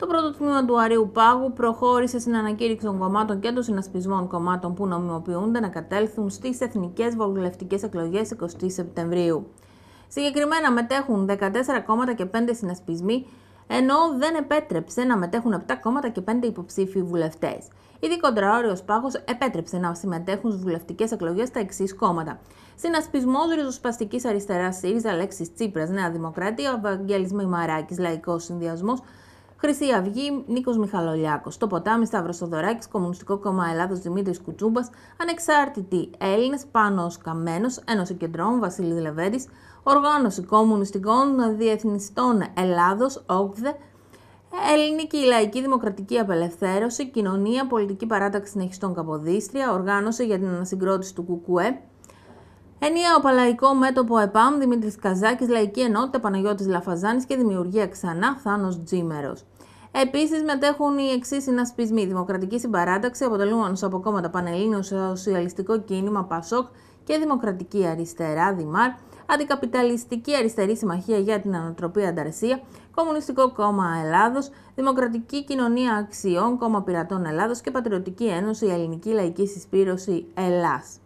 Το πρώτο τμήμα του Αριού Πάγου προχώρησε στην ανακήρυξη των κομμάτων και των συνασπισμών κομμάτων που νομιμοποιούνται να κατέλθουν στις εθνικές βουλευτικές εκλογές 20 Σεπτεμβρίου. Συγκεκριμένα μετέχουν 14 κόμματα και 5 συνασπισμοί, ενώ δεν επέτρεψε να μετέχουν 7 κόμματα και 5 υποψήφιοι βουλευτές. Ήδη ο Πάγος επέτρεψε να συμμετέχουν στις βουλευτικές εκλογές τα εξής κόμματα. Συνασπισμός Ριζοσπαστικής Αριστεράς ΣΥΡΙΖΑ, Λέξη Τσίπρας, Νέα Δημοκρατία, Ευαγγέλης Μημαράκης, Λαϊκός Συνδυασμός, Χρυσή Αυγή, Νίκος Μιχαλολιάκος. Το ποτάμι Σταύρος Σοδωράκη, Κομμουνιστικό Κόμμα Ελλάδος Δημήτρης Κουτσούμπας. Ανεξάρτητοι Έλληνες, Πάνος Καμένος, Ένωση Κεντρών, Βασίλης Λεβέντης. Οργάνωση Κομμουνιστικών Διεθνιστών Ελλάδος, ΟΚΔΕ. Ελληνική Λαϊκή Δημοκρατική Απελευθέρωση, Κοινωνία Πολιτική Παράταξη Συνεχιστών Καποδίστρια, Οργάνωση για την Ανασυγκρότηση του ΚΚΕ, Ενιαίο Παλαϊκό Μέτωπο ΕΠΑΜ, Δημήτρης Καζάκης, Λαϊκή Ενότητα, Παναγιώτης Λαφαζάνης και Δημιουργία Ξανά, Θάνος Τζίμερος. Επίσης, μετέχουν οι εξής συνασπισμοί: Δημοκρατική Συμπαράταξη, αποτελούμενο από κόμματα Πανελλήνιο Σοσιαλιστικό Κίνημα Πασόκ και Δημοκρατική Αριστερά, Δημάρ, Αντικαπιταλιστική Αριστερή Συμμαχία για την Ανατροπή Ανταρσία, Κομμουνιστικό Κόμμα Ελλάδος, Δημοκρατική Κοινωνία Αξιών, Κόμμα Πειρατών Ελλάδος και Πατριωτική Ένωση Ελληνική Λαϊκή Συσπήρωση Ελλάς.